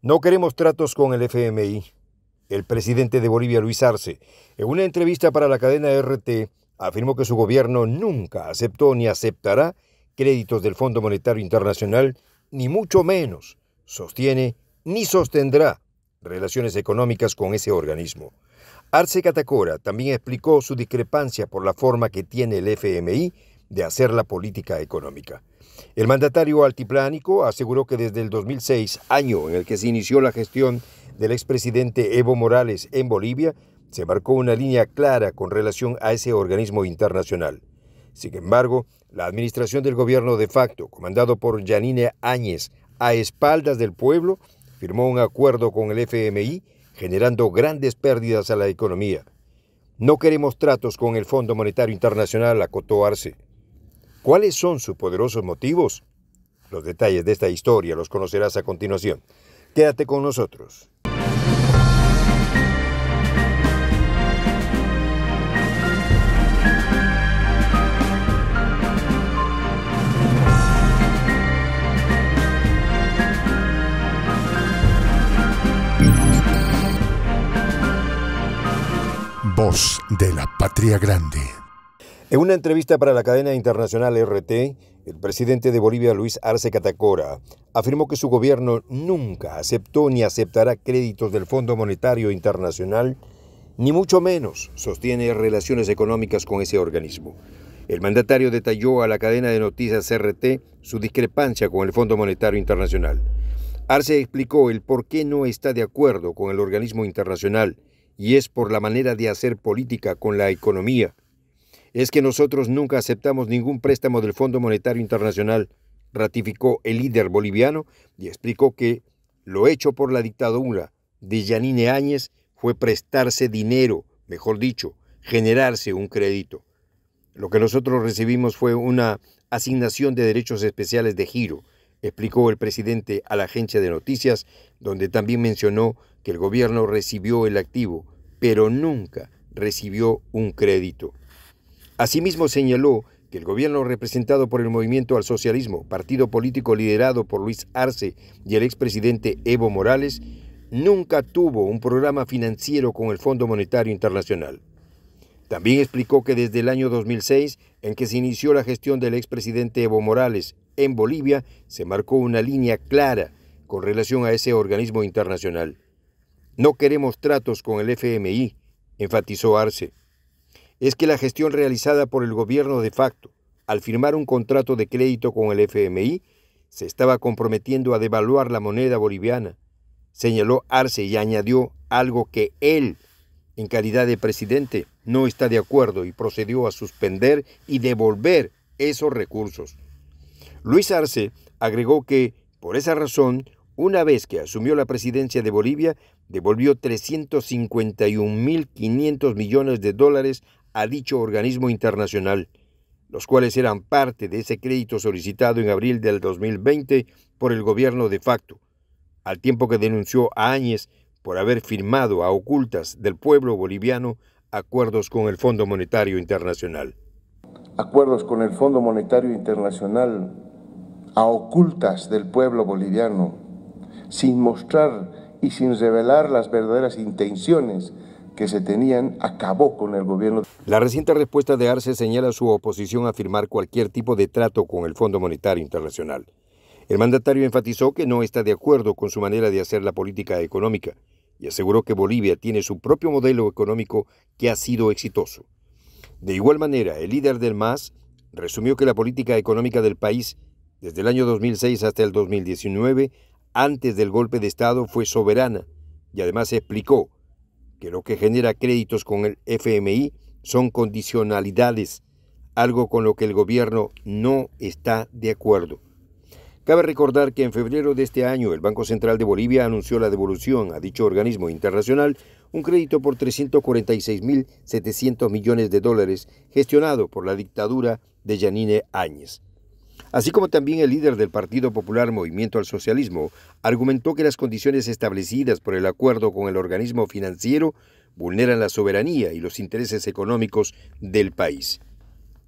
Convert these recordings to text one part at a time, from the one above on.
No queremos tratos con el FMI. El presidente de Bolivia, Luis Arce, en una entrevista para la cadena RT, afirmó que su gobierno nunca aceptó ni aceptará créditos del Fondo Monetario Internacional, ni mucho menos sostiene ni sostendrá relaciones económicas con ese organismo. Arce Catacora también explicó su discrepancia por la forma que tiene el FMI de hacer la política económica. El mandatario altiplánico aseguró que desde el 2006, año en el que se inició la gestión del expresidente Evo Morales en Bolivia, se marcó una línea clara con relación a ese organismo internacional. Sin embargo, la administración del gobierno de facto, comandado por Yanine Áñez, a espaldas del pueblo, firmó un acuerdo con el FMI, generando grandes pérdidas a la economía. No queremos tratos con el Fondo Monetario Internacional, acotó Arce. ¿Cuáles son sus poderosos motivos? Los detalles de esta historia los conocerás a continuación. Quédate con nosotros. Voz de la Patria Grande. En una entrevista para la cadena internacional RT, el presidente de Bolivia, Luis Arce Catacora, afirmó que su gobierno nunca aceptó ni aceptará créditos del Fondo Monetario Internacional, ni mucho menos sostiene relaciones económicas con ese organismo. El mandatario detalló a la cadena de noticias RT su discrepancia con el Fondo Monetario Internacional. Arce explicó el por qué no está de acuerdo con el organismo internacional y es por la manera de hacer política con la economía es que nosotros nunca aceptamos ningún préstamo del Fondo Monetario Internacional, ratificó el líder boliviano y explicó que lo hecho por la dictadura de Yanine Áñez fue prestarse dinero, mejor dicho, generarse un crédito. Lo que nosotros recibimos fue una asignación de derechos especiales de giro, explicó el presidente a la agencia de noticias, donde también mencionó que el gobierno recibió el activo, pero nunca recibió un crédito. Asimismo señaló que el gobierno representado por el Movimiento al Socialismo, partido político liderado por Luis Arce y el expresidente Evo Morales, nunca tuvo un programa financiero con el Fondo Monetario Internacional. También explicó que desde el año 2006, en que se inició la gestión del expresidente Evo Morales en Bolivia, se marcó una línea clara con relación a ese organismo internacional. No queremos tratos con el FMI, enfatizó Arce es que la gestión realizada por el gobierno de facto al firmar un contrato de crédito con el FMI se estaba comprometiendo a devaluar la moneda boliviana, señaló Arce y añadió algo que él, en calidad de presidente, no está de acuerdo y procedió a suspender y devolver esos recursos. Luis Arce agregó que, por esa razón, una vez que asumió la presidencia de Bolivia, devolvió 351.500 millones de dólares a dicho organismo internacional, los cuales eran parte de ese crédito solicitado en abril del 2020 por el gobierno de facto, al tiempo que denunció a Áñez por haber firmado a ocultas del pueblo boliviano acuerdos con el Fondo Monetario Internacional. Acuerdos con el Fondo Monetario Internacional a ocultas del pueblo boliviano, sin mostrar y sin revelar las verdaderas intenciones que se tenían acabó con el gobierno. La reciente respuesta de Arce señala su oposición a firmar cualquier tipo de trato con el Fondo Monetario Internacional. El mandatario enfatizó que no está de acuerdo con su manera de hacer la política económica y aseguró que Bolivia tiene su propio modelo económico que ha sido exitoso. De igual manera, el líder del MAS resumió que la política económica del país desde el año 2006 hasta el 2019, antes del golpe de Estado, fue soberana y además explicó que lo que genera créditos con el FMI son condicionalidades, algo con lo que el gobierno no está de acuerdo. Cabe recordar que en febrero de este año el Banco Central de Bolivia anunció la devolución a dicho organismo internacional un crédito por 346.700 millones de dólares gestionado por la dictadura de Yanine Áñez así como también el líder del Partido Popular Movimiento al Socialismo, argumentó que las condiciones establecidas por el acuerdo con el organismo financiero vulneran la soberanía y los intereses económicos del país.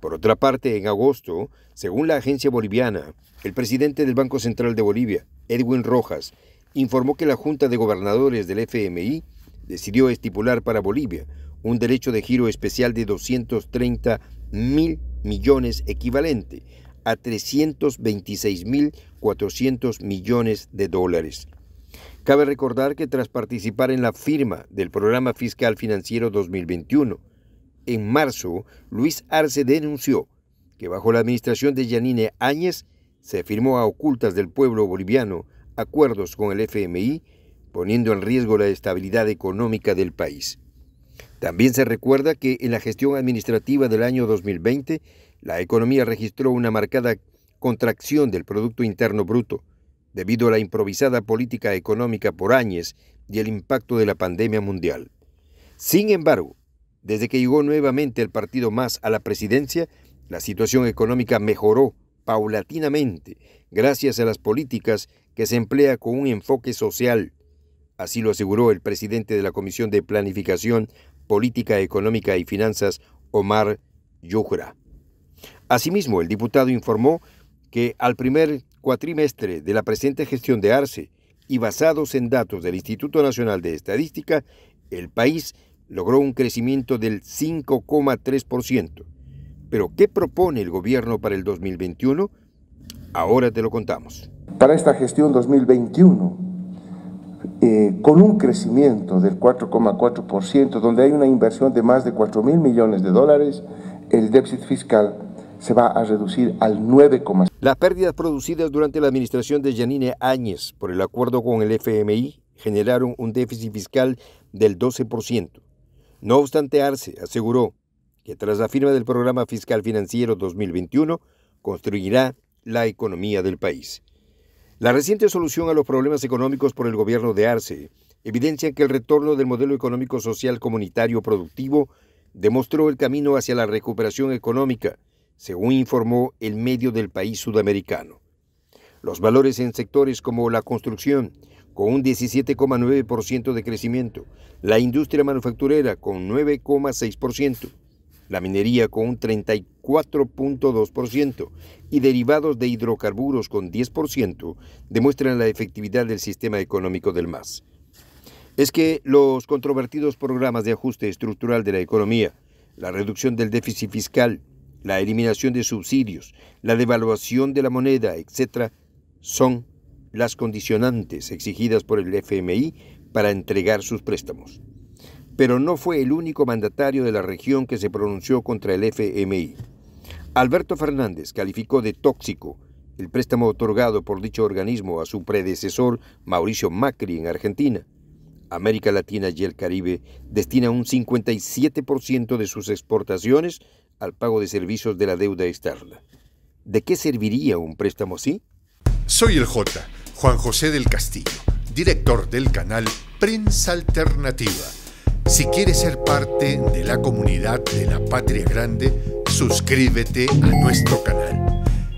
Por otra parte, en agosto, según la agencia boliviana, el presidente del Banco Central de Bolivia, Edwin Rojas, informó que la Junta de Gobernadores del FMI decidió estipular para Bolivia un derecho de giro especial de 230 mil millones equivalente a 326.400 millones de dólares. Cabe recordar que tras participar en la firma del Programa Fiscal Financiero 2021, en marzo, Luis Arce denunció que bajo la administración de Yanine Áñez se firmó a ocultas del pueblo boliviano acuerdos con el FMI, poniendo en riesgo la estabilidad económica del país. También se recuerda que en la gestión administrativa del año 2020 la economía registró una marcada contracción del Producto Interno Bruto, debido a la improvisada política económica por años y el impacto de la pandemia mundial. Sin embargo, desde que llegó nuevamente el partido más a la presidencia, la situación económica mejoró paulatinamente gracias a las políticas que se emplea con un enfoque social. Así lo aseguró el presidente de la Comisión de Planificación, Política Económica y Finanzas, Omar Yujra. Asimismo, el diputado informó que al primer cuatrimestre de la presente gestión de Arce y basados en datos del Instituto Nacional de Estadística, el país logró un crecimiento del 5,3%. Pero, ¿qué propone el gobierno para el 2021? Ahora te lo contamos. Para esta gestión 2021, eh, con un crecimiento del 4,4%, donde hay una inversión de más de 4 mil millones de dólares, el déficit fiscal se va a reducir al 9,5%. Las pérdidas producidas durante la administración de Yanine Áñez por el acuerdo con el FMI generaron un déficit fiscal del 12%. No obstante, Arce aseguró que tras la firma del programa fiscal financiero 2021 construirá la economía del país. La reciente solución a los problemas económicos por el gobierno de Arce evidencia que el retorno del modelo económico social comunitario productivo demostró el camino hacia la recuperación económica según informó el medio del país sudamericano. Los valores en sectores como la construcción, con un 17,9% de crecimiento, la industria manufacturera con 9,6%, la minería con un 34,2% y derivados de hidrocarburos con 10%, demuestran la efectividad del sistema económico del MAS. Es que los controvertidos programas de ajuste estructural de la economía, la reducción del déficit fiscal, la eliminación de subsidios, la devaluación de la moneda, etc., son las condicionantes exigidas por el FMI para entregar sus préstamos. Pero no fue el único mandatario de la región que se pronunció contra el FMI. Alberto Fernández calificó de tóxico el préstamo otorgado por dicho organismo a su predecesor Mauricio Macri en Argentina. América Latina y el Caribe destina un 57% de sus exportaciones al pago de servicios de la deuda externa. ¿De qué serviría un préstamo así? Soy el J, Juan José del Castillo, director del canal Prensa Alternativa. Si quieres ser parte de la comunidad de la Patria Grande, suscríbete a nuestro canal.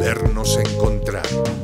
vernos encontrar.